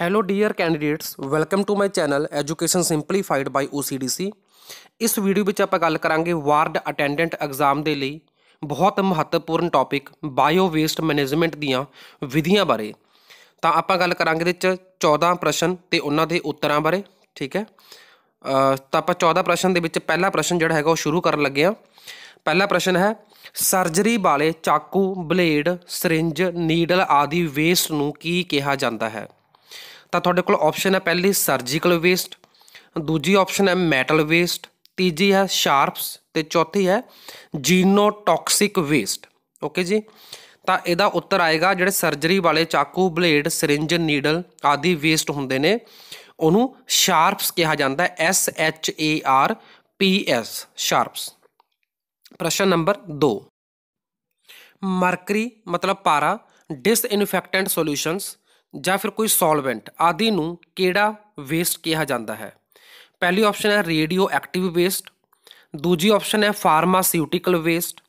hello dear candidates welcome to my channel education simplified by OCDC ਇਸ video ਵਿੱਚ ਆਪਾਂ ਗੱਲ ਕਰਾਂਗੇ ਵਾਰਡ ਅਟੈਂਡੈਂਟ ਐਗਜ਼ਾਮ ਦੇ ਲਈ ਬਹੁਤ ਮਹੱਤਵਪੂਰਨ ਟੌਪਿਕ ਬਾਇਓ ਵੇਸਟ ਮੈਨੇਜਮੈਂਟ ਦੀਆਂ ਵਿਧੀਆਂ ਬਾਰੇ ਤਾਂ ਆਪਾਂ ਗੱਲ ਕਰਾਂਗੇ ਦੇ ਵਿੱਚ 14 ਪ੍ਰਸ਼ਨ ਤੇ ਉਹਨਾਂ ਦੇ ਉੱਤਰਾਂ ਬਾਰੇ ਠੀਕ ਹੈ ਤਾਂ ਆਪਾਂ 14 ਪ੍ਰਸ਼ਨ ਦੇ ਵਿੱਚ ਪਹਿਲਾ ਪ੍ਰਸ਼ਨ ਜਿਹੜਾ ਹੈਗਾ ਉਹ ਸ਼ੁਰੂ ਕਰਨ ਲੱਗੇ ਆ ਪਹਿਲਾ ਪ੍ਰਸ਼ਨ ਹੈ ਸਰਜਰੀ ਵਾਲੇ ਚਾਕੂ ਬਲੇਡ ਸਿਰਿੰਜ ਨੀਡਲ ਆਦਿ ਵੇਸਟ ਨੂੰ ਕੀ ਕਿਹਾ ਜਾਂਦਾ ਹੈ ਤਾਂ ਤੁਹਾਡੇ ਕੋਲ ਆਪਸ਼ਨ ਹੈ ਪਹਿਲੀ ਸਰਜੀਕਲ ਵੇਸਟ ਦੂਜੀ ਆਪਸ਼ਨ ਹੈ ਮੈਟਲ ਵੇਸਟ ਤੀਜੀ ਹੈ ਸ਼ਾਰਪਸ ਤੇ ਚੌਥੀ ਹੈ ਜੀਨੋਟੌਕਸਿਕ ਵੇਸਟ ਓਕੇ ਜੀ ਤਾਂ ਇਹਦਾ ਉੱਤਰ ਆਏਗਾ ਜਿਹੜੇ ਸਰਜਰੀ ਵਾਲੇ ਚਾਕੂ ਬਲੇਡ ਸਿਰਿੰਜ ਨੀਡਲ ਆਦਿ ਵੇਸਟ ਹੁੰਦੇ ਨੇ ਉਹਨੂੰ ਸ਼ਾਰਪਸ ਕਿਹਾ ਜਾਂਦਾ ਹੈ S H A R P S sharps ਪ੍ਰਸ਼ਨ ਨੰਬਰ 2 ਮਰਕਰੀ ਮਤਲਬ ਪਾਰਾ ਡਿਸਇਨਫੈਕਟੈਂਟ ਸੋਲੂਸ਼ਨਸ ਜਾਂ ਫਿਰ ਕੋਈ ਸੋਲਵੈਂਟ ਆਦਿ ਨੂੰ ਕਿਹੜਾ ਵੇਸਟ ਕਿਹਾ ਜਾਂਦਾ ਹੈ ਪਹਿਲੀ ਆਪਸ਼ਨ ਹੈ ਰੇਡੀਓ ਐਕਟਿਵ ਵੇਸਟ ਦੂਜੀ ਆਪਸ਼ਨ ਹੈ ਫਾਰਮਾਸਿਊਟੀਕਲ ਵੇਸਟ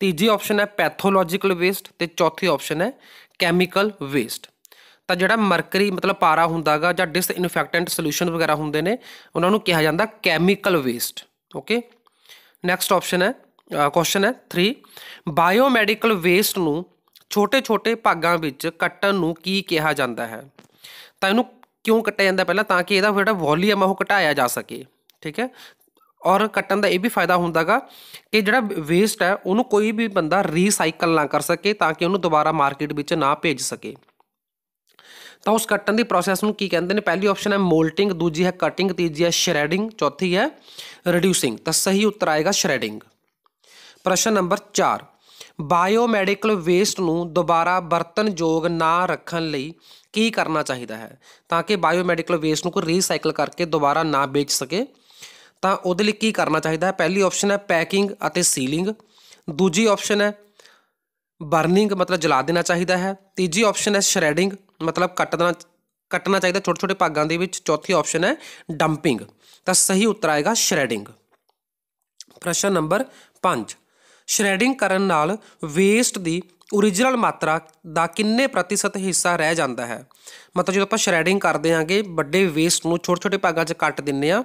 ਤੀਜੀ ਆਪਸ਼ਨ ਹੈ ਪੈਥੋਲੋਜੀਕਲ ਵੇਸਟ ਤੇ ਚੌਥੀ ਆਪਸ਼ਨ ਹੈ ਕੈਮੀਕਲ ਵੇਸਟ ਤਾਂ ਜਿਹੜਾ ਮਰਕਰੀ ਮਤਲਬ ਪਾਰਾ ਹੁੰਦਾਗਾ ਜਾਂ ਡਿਸਇਨਫੈਕਟੈਂਟ ਸੋਲੂਸ਼ਨ ਵਗੈਰਾ ਹੁੰਦੇ ਨੇ ਉਹਨਾਂ ਨੂੰ ਕਿਹਾ ਜਾਂਦਾ chemical waste okay next option ਹੈ ਕੁਐਸਚਨ ਹੈ 3 ਬਾਇਓਮੈਡੀਕਲ ਵੇਸਟ ਨੂੰ ਛੋਟੇ-ਛੋਟੇ ਭਾਗਾਂ ਵਿੱਚ ਕੱਟਣ ਨੂੰ ਕੀ ਕਿਹਾ ਜਾਂਦਾ ਹੈ ਤਾਂ ਇਹਨੂੰ ਕਿਉਂ ਕੱਟਿਆ ਜਾਂਦਾ ਪਹਿਲਾਂ ਤਾਂ ਕਿ ਇਹਦਾ ਜਿਹੜਾ ਵੋਲੀਅਮ ਆ ਉਹ ਘਟਾਇਆ ਜਾ ਸਕੇ ਠੀਕ ਹੈ ਔਰ ਕੱਟਣ ਦਾ ਇਹ ਵੀ ਫਾਇਦਾ ਹੁੰਦਾਗਾ ਕਿ ਜਿਹੜਾ ਵੇਸਟ ਹੈ ਉਹਨੂੰ ਕੋਈ ਵੀ ਬੰਦਾ ਰੀਸਾਈਕਲ ਨਾ ਕਰ ਸਕੇ ਤਾਂ ਕਿ ਉਹਨੂੰ ਦੁਬਾਰਾ ਮਾਰਕੀਟ ਵਿੱਚ ਨਾ ਭੇਜ ਸਕੇ ਤਾਂ ਉਸ ਕੱਟਣ ਦੀ ਪ੍ਰੋਸੈਸ ਨੂੰ ਕੀ ਕਹਿੰਦੇ ਨੇ ਪਹਿਲੀ ਆਪਸ਼ਨ ਹੈ ਮੋਲਟਿੰਗ ਦੂਜੀ ਹੈ ਕਟਿੰਗ ਤੀਜੀ ਹੈ ਸ਼ਰੈਡਿੰਗ ਚੌਥੀ ਹੈ ਰਿਡਿਊਸਿੰਗ ਤਾਂ ਸਹੀ ਉੱਤਰ ਆਏਗਾ ਸ਼ਰੈਡਿੰਗ ਪ੍ਰਸ਼ਨ ਨੰਬਰ 4 ਬਾਇਓਮੈਡੀਕਲ ਵੇਸਟ ਨੂੰ ਦੁਬਾਰਾ ਵਰਤਨਯੋਗ ਨਾ ਰੱਖਣ ਲਈ ਕੀ ਕਰਨਾ ਚਾਹੀਦਾ ਹੈ ਤਾਂ ਕਿ ਬਾਇਓਮੈਡੀਕਲ ਵੇਸਟ ਨੂੰ ਕੋਈ ਰੀਸਾਈਕਲ ਕਰਕੇ ਦੁਬਾਰਾ ਨਾ ਵੇਚ ਸਕੇ ਤਾਂ ਉਹਦੇ ਲਈ ਕੀ ਕਰਨਾ ਚਾਹੀਦਾ ਹੈ ਪਹਿਲੀ ਆਪਸ਼ਨ ਹੈ ਪੈਕਿੰਗ ਅਤੇ ਸੀਲਿੰਗ ਦੂਜੀ ਆਪਸ਼ਨ ਹੈ ਬਰਨਿੰਗ ਮਤਲਬ ਜਲਾ ਦੇਣਾ ਚਾਹੀਦਾ ਹੈ ਤੀਜੀ ਆਪਸ਼ਨ ਹੈ ਸ਼ਰੈਡਿੰਗ ਮਤਲਬ ਕੱਟ ਦੇਣਾ ਕੱਟਣਾ ਚਾਹੀਦਾ ਛੋਟੇ ਛੋਟੇ ਭਾਗਾਂ ਦੇ ਵਿੱਚ ਚੌਥੀ ਆਪਸ਼ਨ ਹੈ ਡੰਪਿੰਗ ਤਾਂ ਸਹੀ ਉੱਤਰ ਆਏਗਾ ਸ਼ਰੈਡਿੰਗ ਪ੍ਰਸ਼ਨ ਨੰਬਰ 5 ਸ਼੍ਰੈਡਿੰਗ ਕਰਨ ਨਾਲ ਵੇਸਟ ਦੀ origignal ਮਾਤਰਾ ਦਾ ਕਿੰਨੇ ਪ੍ਰਤੀਸ਼ਤ ਹਿੱਸਾ ਰਹਿ ਜਾਂਦਾ ਹੈ ਮਤਲਬ ਜਦੋਂ ਆਪਾਂ ਸ਼੍ਰੈਡਿੰਗ ਕਰਦੇ ਆਂਗੇ ਵੱਡੇ ਵੇਸਟ ਨੂੰ ਛੋਟੇ ਛੋਟੇ ਭਾਗਾਂ 'ਚ ਕੱਟ ਦਿੰਨੇ ਆ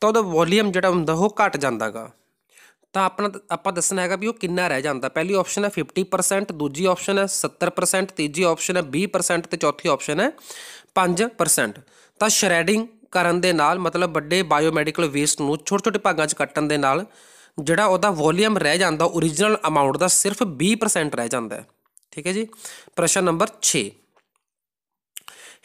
ਤਾਂ ਉਹਦਾ ਵੋਲੀਅਮ ਜਿਹੜਾ ਹੁੰਦਾ ਉਹ ਘਟ ਜਾਂਦਾਗਾ ਤਾਂ ਆਪਣਾ ਆਪਾਂ ਦੱਸਣਾ ਹੈਗਾ ਵੀ ਉਹ ਕਿੰਨਾ ਰਹਿ ਜਾਂਦਾ ਪਹਿਲੀ ਆਪਸ਼ਨ ਹੈ 50% ਦੂਜੀ ਆਪਸ਼ਨ ਹੈ 70% ਤੀਜੀ ਆਪਸ਼ਨ ਹੈ 20% ਤੇ ਚੌਥੀ ਆਪਸ਼ਨ ਹੈ 5% ਤਾਂ ਸ਼੍ਰੈਡਿੰਗ ਕਰਨ ਦੇ ਨਾਲ ਮਤਲਬ ਵੱਡੇ ਬਾਇਓਮੈਡੀਕਲ ਵੇਸਟ ਨੂੰ ਛੋਟੇ ਛੋਟੇ ਭਾਗਾਂ 'ਚ ਕੱਟਣ ਦੇ ਨਾਲ ਜਿਹੜਾ ਉਹਦਾ ਵੋਲੀਅਮ ਰਹਿ ਜਾਂਦਾ origignal ਅਮਾਉਂਟ ਦਾ ਸਿਰਫ 20% ਰਹਿ ਜਾਂਦਾ ਠੀਕ ਹੈ ਜੀ ਪ੍ਰਸ਼ਨ ਨੰਬਰ 6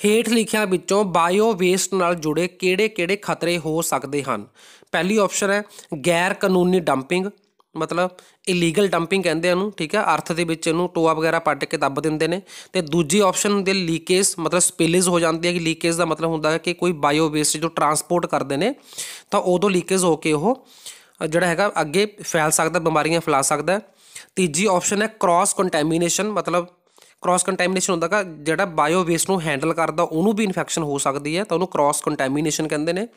ਹੇਠ ਲਿਖਿਆਂ ਵਿੱਚੋਂ ਬਾਇਓ ਵੇਸਟ ਨਾਲ ਜੁੜੇ ਕਿਹੜੇ-ਕਿਹੜੇ ਖਤਰੇ ਹੋ ਸਕਦੇ ਹਨ ਪਹਿਲੀ ਆਪਸ਼ਨ ਹੈ ਗੈਰ ਕਾਨੂੰਨੀ ਡੰਪਿੰਗ ਮਤਲਬ ਇਲੀਗਲ ਡੰਪਿੰਗ ਕਹਿੰਦੇ ਆ ਉਹਨੂੰ ਠੀਕ ਹੈ ਅਰਥ ਦੇ ਵਿੱਚ ਇਹਨੂੰ ਟੋਆ ਵਗੈਰਾ ਪੱਟ ਕੇ ਦੱਬ ਦਿੰਦੇ ਨੇ ਤੇ ਦੂਜੀ ਆਪਸ਼ਨ ਦੇ ਲੀਕੇਜ ਮਤਲਬ ਸਪਿਲੇਜ ਹੋ ਜਾਂਦੀ ਹੈ ਕਿ ਲੀਕੇਜ ਦਾ ਮਤਲਬ ਹੁੰਦਾ ਹੈ ਕਿ ਕੋਈ ਬਾਇਓ ਵੇਸਟ ਜੋ ਟਰਾਂਸਪੋਰਟ ਕਰਦੇ ਨੇ ਤਾਂ ਉਦੋਂ ਲੀਕੇਜ ਹੋ ਕੇ ਉਹ ਜਿਹੜਾ ਹੈਗਾ ਅੱਗੇ ਫੈਲ ਸਕਦਾ ਬਿਮਾਰੀਆਂ ਫੈਲਾ ਸਕਦਾ ਤੀਜੀ ਆਪਸ਼ਨ ਹੈ ਕ੍ਰਾਸ ਕੰਟੈਮੀਨੇਸ਼ਨ ਮਤਲਬ ਕ੍ਰਾਸ ਕੰਟੈਮੀਨੇਸ਼ਨ ਹੁੰਦਾ ਕਿ ਜਿਹੜਾ ਬਾਇਓ ਵੇਸਟ ਨੂੰ ਹੈਂਡਲ ਕਰਦਾ ਉਹਨੂੰ ਵੀ ਇਨਫੈਕਸ਼ਨ ਹੋ ਸਕਦੀ ਹੈ ਤਾਂ ਉਹਨੂੰ ਕ੍ਰਾਸ ਕੰਟੈਮੀਨੇਸ਼ਨ ਕਹਿੰਦੇ ਨੇ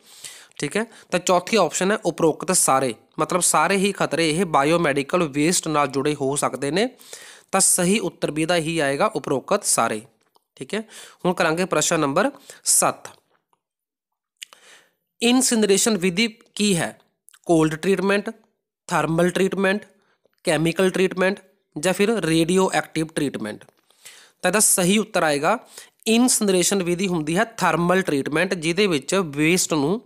ਠੀਕ ਹੈ ਤਾਂ ਚੌਥੀ ਆਪਸ਼ਨ ਹੈ ਉਪਰੋਕਤ ਸਾਰੇ ਮਤਲਬ ਸਾਰੇ ਹੀ ਖਤਰੇ ਇਹ ਬਾਇਓ ਮੈਡੀਕਲ ਵੇਸਟ ਨਾਲ ਜੁੜੇ ਹੋ ਸਕਦੇ ਨੇ ਤਾਂ ਸਹੀ ਉੱਤਰ ਵੀ ਦਾ ਹੀ ਆਏਗਾ ਉਪਰੋਕਤ ਸਾਰੇ ਠੀਕ ਹੈ ਹੁਣ ਕਰਾਂਗੇ ਪ੍ਰਸ਼ਨ ਨੰਬਰ 7 ਇਨਸਿਨਰੇਸ਼ਨ ਵਿਧੀ ਕੀ ਹੈ cold treatment thermal treatment chemical treatment ਜਾਂ ਫਿਰ ਰੇਡੀਓ ਐਕਟਿਵ ਟ੍ਰੀਟਮੈਂਟ ਤਾਂ ਇਹਦਾ ਸਹੀ ਉੱਤਰ ਆਏਗਾ ਇਨਸਨਰੇਸ਼ਨ ਵਿਧੀ ਹੁੰਦੀ ਹੈ ਥਰਮਲ ਟ੍ਰੀਟਮੈਂਟ ਜਿਹਦੇ ਵਿੱਚ ਵੇਸਟ ਨੂੰ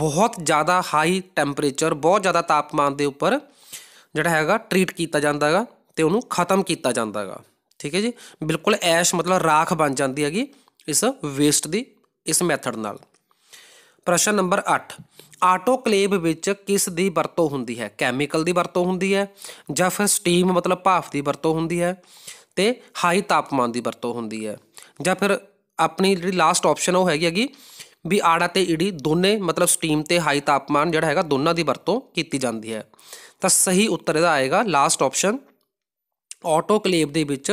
ਬਹੁਤ ਜ਼ਿਆਦਾ ਹਾਈ ਟੈਂਪਰੇਚਰ ਬਹੁਤ ਜ਼ਿਆਦਾ ਤਾਪਮਾਨ ਦੇ ਉੱਪਰ ਜਿਹੜਾ ਹੈਗਾ ਟ੍ਰੀਟ ਕੀਤਾ ਜਾਂਦਾ ਹੈਗਾ ਤੇ ਉਹਨੂੰ ਖਤਮ ਕੀਤਾ ਜਾਂਦਾ ਹੈਗਾ ਠੀਕ ਹੈ ਜੀ ਬਿਲਕੁਲ ਐਸ਼ ਮਤਲਬ ਰਾਖ ਬਣ ਜਾਂਦੀ ਹੈਗੀ ਇਸ ਵੇਸਟ ਦੀ ਇਸ ਮੈਥਡ ਨਾਲ ਪ੍ਰਸ਼ਨ ਨੰਬਰ 8 ਆਟੋਕਲੇਵ ਵਿੱਚ ਕਿਸ ਦੀ ਵਰਤੋਂ ਹੁੰਦੀ ਹੈ ਕੈਮੀਕਲ ਦੀ ਵਰਤੋਂ ਹੁੰਦੀ ਹੈ ਜਾਂ ਫਿਰ ਸਟੀਮ ਮਤਲਬ ਭਾਫ ਦੀ ਵਰਤੋਂ ਹੁੰਦੀ ਹੈ ਤੇ ਹਾਈ ਤਾਪਮਾਨ ਦੀ ਵਰਤੋਂ ਹੁੰਦੀ ਹੈ ਜਾਂ ਫਿਰ ਆਪਣੀ ਜਿਹੜੀ ਲਾਸਟ ਆਪਸ਼ਨ ਉਹ ਹੈਗੀ ਹੈਗੀ ਵੀ ਆੜਾ ਤੇ ਈੜੀ ਦੋਨੇ ਮਤਲਬ ਸਟੀਮ ਤੇ ਹਾਈ ਤਾਪਮਾਨ ਜਿਹੜਾ ਹੈਗਾ ਦੋਨਾਂ ਦੀ ਵਰਤੋਂ ਕੀਤੀ ਜਾਂਦੀ ਹੈ ਤਾਂ ਸਹੀ ਉੱਤਰ ਇਹਦਾ ਆਏਗਾ ਲਾਸਟ ਆਪਸ਼ਨ ਆਟੋਕਲੇਵ ਦੇ ਵਿੱਚ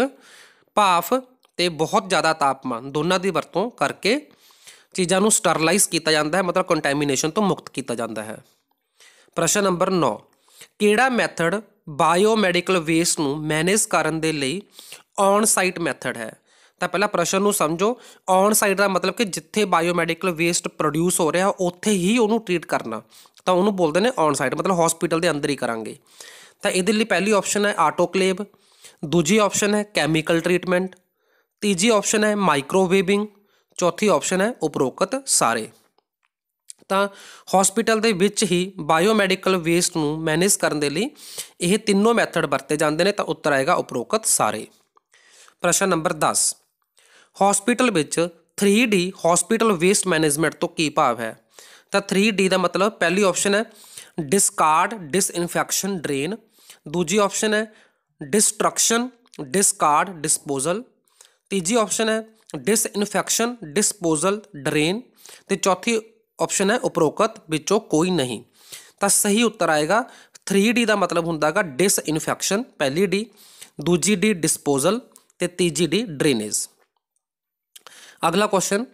ਭਾਫ ਤੇ ਬਹੁਤ ਜ਼ਿਆਦਾ ਤਾਪਮਾਨ ਦੋਨਾਂ ਦੀ ਵਰਤੋਂ ਕਰਕੇ ਚੀਜ਼ਾਂ ਨੂੰ ਸਟਰਲਾਈਜ਼ ਕੀਤਾ ਜਾਂਦਾ ਹੈ ਮਤਲਬ ਕੰਟੈਮੀਨੇਸ਼ਨ ਤੋਂ ਮੁਕਤ ਕੀਤਾ ਜਾਂਦਾ ਹੈ ਪ੍ਰਸ਼ਨ ਨੰਬਰ 9 ਕਿਹੜਾ ਮੈਥਡ ਬਾਇਓਮੈਡੀਕਲ ਵੇਸਟ ਨੂੰ ਮੈਨੇਜ ਕਰਨ ਦੇ ਲਈ ਔਨ ਸਾਈਟ ਮੈਥਡ ਹੈ ਤਾਂ ਪਹਿਲਾਂ ਪ੍ਰਸ਼ਨ ਨੂੰ ਸਮਝੋ ਔਨ ਸਾਈਟ ਦਾ ਮਤਲਬ ਕਿ ਜਿੱਥੇ ਬਾਇਓਮੈਡੀਕਲ ਵੇਸਟ ਪ੍ਰੋਡਿਊਸ ਹੋ ਰਿਹਾ ਉੱਥੇ ਹੀ ਉਹਨੂੰ ਟ੍ਰੀਟ ਕਰਨਾ ਤਾਂ ਉਹਨੂੰ ਬੋਲਦੇ ਨੇ ਔਨ ਸਾਈਟ ਮਤਲਬ ਹਸਪੀਟਲ ਦੇ ਅੰਦਰ ਹੀ ਕਰਾਂਗੇ ਤਾਂ ਇਹਦੇ ਲਈ ਪਹਿਲੀ ਆਪਸ਼ਨ ਹੈ ਆਟੋਕਲੇਵ ਦੂਜੀ ਆਪਸ਼ਨ ਹੈ ਕੈਮੀਕਲ ਟ੍ਰੀਟਮੈਂਟ ਤੀਜੀ ਆਪਸ਼ਨ ਹੈ ਮਾਈਕ੍ਰੋਵੇਵਿੰਗ ਚੌਥੀ ਆਪਸ਼ਨ ਹੈ ਉਪਰੋਕਤ ਸਾਰੇ ਤਾਂ ਹਸਪੀਟਲ ਦੇ ਵਿੱਚ ਹੀ ਬਾਇਓਮੈਡੀਕਲ ਵੇਸਟ ਨੂੰ ਮੈਨੇਜ ਕਰਨ ਦੇ ਲਈ ਇਹ ਤਿੰਨੋਂ ਮੈਥਡ ਵਰਤੇ ਜਾਂਦੇ ਨੇ ਤਾਂ ਉੱਤਰ ਆਏਗਾ ਉਪਰੋਕਤ ਸਾਰੇ ਪ੍ਰਸ਼ਨ ਨੰਬਰ 10 ਹਸਪੀਟਲ ਵਿੱਚ 3D ਹਸਪੀਟਲ ਵੇਸਟ ਮੈਨੇਜਮੈਂਟ ਤੋਂ ਕੀ ਭਾਵ ਹੈ ਤਾਂ 3D ਦਾ ਮਤਲਬ ਪਹਿਲੀ ਆਪਸ਼ਨ ਹੈ ਡਿਸਕਾਰਡ ਡਿਸਇਨਫੈਕਸ਼ਨ ਡਰੇਨ ਦੂਜੀ ਆਪਸ਼ਨ ਹੈ ਡਿਸਟਰਕਸ਼ਨ ਡਿਸਕਾਰਡ ਡਿਸਪੋਜ਼ਲ ਤੀਜੀ ਆਪਸ਼ਨ ਹੈ ਡਿਸਇਨਫੈਕਸ਼ਨ ਡਿਸਪੋਜ਼ਲ ਡਰੇਨ ਤੇ ਚੌਥੀ ਆਪਸ਼ਨ ਹੈ ਉਪਰੋਕਤ ਵਿੱਚੋਂ ਕੋਈ ਨਹੀਂ ਤਾਂ ਸਹੀ ਉੱਤਰ ਆਏਗਾ 3D ਦਾ ਮਤਲਬ ਹੁੰਦਾਗਾ ਡਿਸਇਨਫੈਕਸ਼ਨ ਪਹਿਲੀ D ਦੂਜੀ D ਡਿਸਪੋਜ਼ਲ ਤੇ ਤੀਜੀ D ਡਰੇਨੇਜ ਅਗਲਾ ਕੁਐਸਚਨ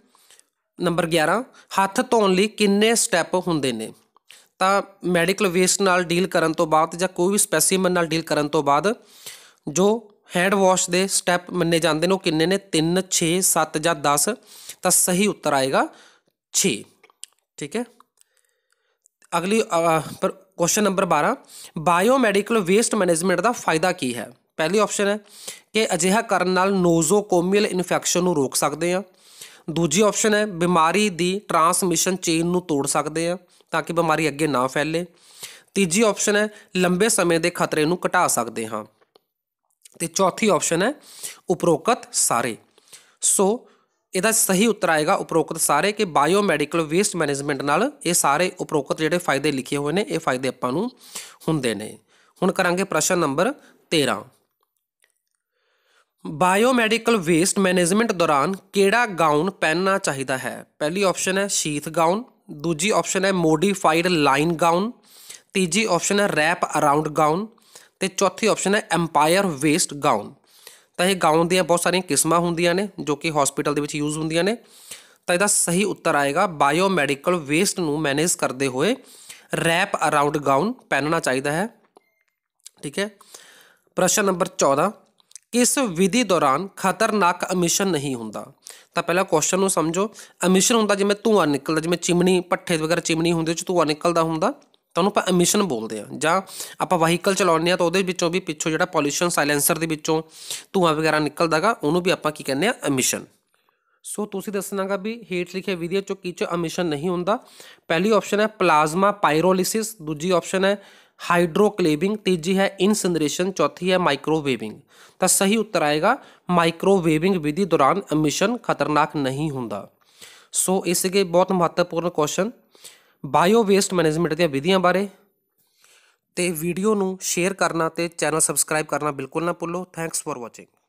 ਨੰਬਰ 11 ਹੱਥ ਧੋਣ ਲਈ ਕਿੰਨੇ ਸਟੈਪ ਹੁੰਦੇ ਨੇ ਤਾਂ ਮੈਡੀਕਲ ਵੇਸਟ ਨਾਲ ਡੀਲ ਕਰਨ ਤੋਂ ਬਾਅਦ ਜਾਂ ਕੋਈ ਵੀ ਸਪੈਸੀਮਨ ਨਾਲ ਡੀਲ ਕਰਨ ਤੋਂ ਬਾਅਦ ਜੋ ਹੈਂਡ ਵਾਸ਼ ਦੇ ਸਟੈਪ ਮੰਨੇ ਜਾਂਦੇ ਨੇ ਉਹ ਕਿੰਨੇ ਨੇ 3 6 7 ਜਾਂ 10 ਤਾਂ ਸਹੀ ਉੱਤਰ ਆਏਗਾ 6 ਠੀਕ ਹੈ ਅਗਲੀ ਪਰ question number 12 biomedical waste management ਦਾ ਫਾਇਦਾ ਕੀ ਹੈ ਪਹਿਲੀ ਆਪਸ਼ਨ ਹੈ ਕਿ ਅਜਿਹਾ ਕਰਨ ਨਾਲ ਨੋਜ਼ੋਕੋਮੀਅਲ ਇਨਫੈਕਸ਼ਨ ਨੂੰ ਰੋਕ ਸਕਦੇ ਆ ਦੂਜੀ ਆਪਸ਼ਨ ਹੈ ਬਿਮਾਰੀ ਦੀ ਟਰਾਂਸਮਿਸ਼ਨ ਚੇਨ ਨੂੰ ਤੋੜ ਸਕਦੇ ਆ ਤਾਂ ਕਿ ਬਿਮਾਰੀ ਅੱਗੇ ਨਾ ਫੈਲੇ ਤੀਜੀ ਆਪਸ਼ਨ ਹੈ ਲੰਬੇ ਸਮੇਂ ਦੇ ਖਤਰੇ ਨੂੰ ਘਟਾ ਸਕਦੇ ਹਾਂ ਤੇ ਚੌਥੀ ਆਪਸ਼ਨ ਹੈ ਉਪਰੋਕਤ ਸਾਰੇ ਸੋ ਇਹਦਾ ਸਹੀ ਉੱਤਰ ਆਏਗਾ ਉਪਰੋਕਤ ਸਾਰੇ ਕਿ ਬਾਇਓਮੈਡੀਕਲ ਵੇਸਟ ਮੈਨੇਜਮੈਂਟ ਨਾਲ ਇਹ ਸਾਰੇ ਉਪਰੋਕਤ ਜਿਹੜੇ ਫਾਇਦੇ ਲਿਖੇ ਹੋਏ ਨੇ ਇਹ ਫਾਇਦੇ ਆਪਾਂ ਨੂੰ ਹੁੰਦੇ ਨੇ ਹੁਣ ਕਰਾਂਗੇ ਪ੍ਰਸ਼ਨ ਨੰਬਰ 13 ਬਾਇਓਮੈਡੀਕਲ ਵੇਸਟ ਮੈਨੇਜਮੈਂਟ ਦੌਰਾਨ ਕਿਹੜਾ ਗਾਊਨ ਪਹਿਨਣਾ ਚਾਹੀਦਾ ਹੈ ਪਹਿਲੀ ਆਪਸ਼ਨ ਹੈ ਸ਼ੀਥ ਗਾਊਨ ਦੂਜੀ ਆਪਸ਼ਨ ਹੈ ਮੋਡੀਫਾਈਡ ਲਾਈਨ ਗਾਊਨ ਤੀਜੀ ਆਪਸ਼ਨ ਹੈ ਰੈਪ ਅਰਾਊਂਡ ਗਾਊਨ ਤੇ ਚੌਥੀ ਆਪਸ਼ਨ ਹੈ ਐਮਪਾਇਰ ਵੇਸਟ ਗਾਊਨ ਤਾਂ ਇਹ ਗਾਊਨ ਦੀਆਂ ਬਹੁਤ ਸਾਰੀਆਂ ਕਿਸਮਾਂ ਹੁੰਦੀਆਂ ਨੇ ਜੋ ਕਿ ਹਸਪੀਟਲ ਦੇ ਵਿੱਚ ਯੂਜ਼ ਹੁੰਦੀਆਂ ਨੇ ਤਾਂ ਇਹਦਾ ਸਹੀ ਉੱਤਰ ਆਏਗਾ ਬਾਇਓਮੈਡੀਕਲ ਵੇਸਟ ਨੂੰ ਮੈਨੇਜ ਕਰਦੇ ਹੋਏ ਰੈਪ ਅਰਾਊਂਡ ਗਾਊਨ ਪਹਿਨਣਾ ਚਾਹੀਦਾ ਹੈ ਠੀਕ ਹੈ ਪ੍ਰਸ਼ਨ ਨੰਬਰ 14 ਕਿਸ ਵਿਧੀ ਦੌਰਾਨ ਖਤਰਨਾਕ ਐਮਿਸ਼ਨ ਨਹੀਂ ਹੁੰਦਾ ਤਾਂ ਪਹਿਲਾਂ ਕੁਐਸਚਨ ਨੂੰ ਸਮਝੋ ਐਮਿਸ਼ਨ ਹੁੰਦਾ ਜਿਵੇਂ ਧੂਆ ਨਿਕਲਦਾ ਜਿਵੇਂ ਚਿਮਨੀ ਪੱਠੇ ਵਗੈਰਾ ਚਿਮਨੀ ਹੁੰਦੇ ਚ ਧੂਆ ਨਿਕਲਦਾ ਹੁੰਦਾ ਤਾਂ ਉਹਨੂੰ ਆਪਾਂ ਐਮਿਸ਼ਨ ਬੋਲਦੇ ਆ ਜਾਂ ਆਪਾਂ ਵਾਹੀਕਲ ਚਲਾਉਂਦੇ ਆ ਤਾਂ ਉਹਦੇ ਵਿੱਚੋਂ ਵੀ ਪਿੱਛੋਂ ਜਿਹੜਾ ਪੋਲੂਸ਼ਨ ਸਾਇਲੈਂਸਰ ਦੇ ਵਿੱਚੋਂ ਧੂਆਂ ਵਗੈਰਾ ਨਿਕਲਦਾਗਾ ਉਹਨੂੰ ਵੀ ਆਪਾਂ ਕੀ ਕਹਿੰਦੇ ਆ ਐਮਿਸ਼ਨ ਸੋ ਤੁਸੀਂ ਦੱਸਣਾਗਾ ਵੀ ਹੇਠ ਲਿਖੇ ਵਿਧੀਆ ਚੋਂ ਚ ਐਮਿਸ਼ਨ ਨਹੀਂ ਹੁੰਦਾ ਪਹਿਲੀ ਆਪਸ਼ਨ ਹੈ ਪਲਾਜ਼ਮਾ ਪਾਇਰੋਲਿਸਿਸ ਦੂਜੀ ਆਪਸ਼ਨ ਹੈ ਹਾਈਡਰੋਕਲੇਵਿੰਗ ਤੀਜੀ ਹੈ ਇਨਸਿਨਰੇਸ਼ਨ ਚੌਥੀ ਹੈ ਮਾਈਕ੍ਰੋਵੇਵਿੰਗ ਤਾਂ ਸਹੀ ਉੱਤਰ ਆਏਗਾ ਮਾਈਕ੍ਰੋਵੇਵਿੰਗ ਵਿਧੀ ਦੌਰਾਨ ਐਮਿਸ਼ਨ ਖਤਰਨਾਕ ਨਹੀਂ ਹੁੰਦਾ ਸੋ ਇਸਗੇ ਬਹੁਤ ਮਹੱਤਵਪੂਰਨ ਕੁਐਸਚਨ ਬਾਇਓ ਵੇਸਟ ਮੈਨੇਜਮੈਂਟ ਦੀਆਂ ਵਿਧੀਆਂ ਬਾਰੇ ਤੇ ਵੀਡੀਓ ਨੂੰ ਸ਼ੇਅਰ ਕਰਨਾ ਤੇ ਚੈਨਲ ਸਬਸਕ੍ਰਾਈਬ ਕਰਨਾ ਬਿਲਕੁਲ ਨਾ ਭੁੱਲੋ ਥੈਂਕਸ ਫਾਰ ਵਾਚਿੰਗ